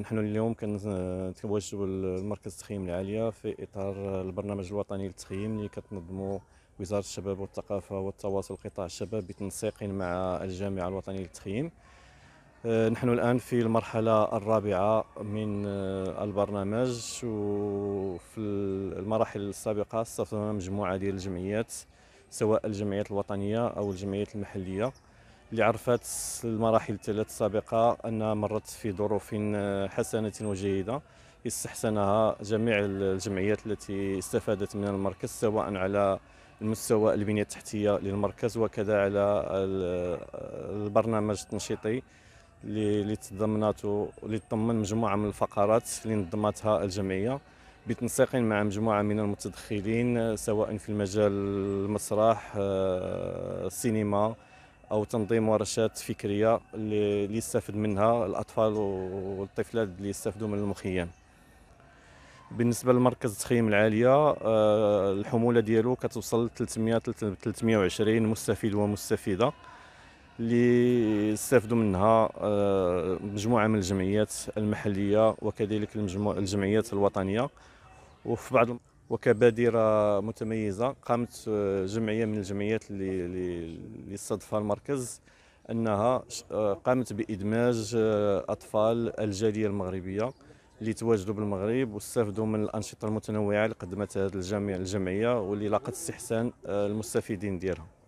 نحن اليوم كنتواجدوا المركز التخييم العاليه في اطار البرنامج الوطني للتخييم اللي كتنظمه وزاره الشباب والثقافه والتواصل قطاع الشباب بتنسيق مع الجامعه الوطنيه للتخييم آه، نحن الآن في المرحلة الرابعة من آه، البرنامج وفي المراحل السابقة استضفنا مجموعة ديال الجمعيات سواء الجمعيات الوطنية أو الجمعيات المحلية اللي عرفت المراحل الثلاث السابقة أنها مرت في ظروف حسنة وجيدة استحسنها جميع الجمعيات التي استفادت من المركز سواء على المستوى البنية التحتية للمركز وكذا على البرنامج التنشيطي اللي تضمنته اللي تضمن مجموعة من الفقرات اللي نظمتها الجمعية بتنسيق مع مجموعة من المتدخلين سواء في المجال المسرح آه، السينما او تنظيم ورشات فكريه اللي يستفد منها الاطفال والطفلات اللي يستفدوا من المخيم بالنسبه لمركز التخييم العاليه آه، الحموله ديالو كتوصل 300 320 مستفيد ومستفيده اللي استفدوا منها آه، مجموعه من الجمعيات المحليه وكذلك الجمعيات الوطنيه وفي بعض وكبادرة متميزة قامت آه، جمعية من الجمعيات اللي استضفها المركز أنها آه، قامت بإدماج آه، أطفال الجالية المغربية اللي تواجدوا بالمغرب واستفدوا من الأنشطة المتنوعة اللي قدمتها هذه الجمعية واللي لاقت استحسان المستفيدين ديالها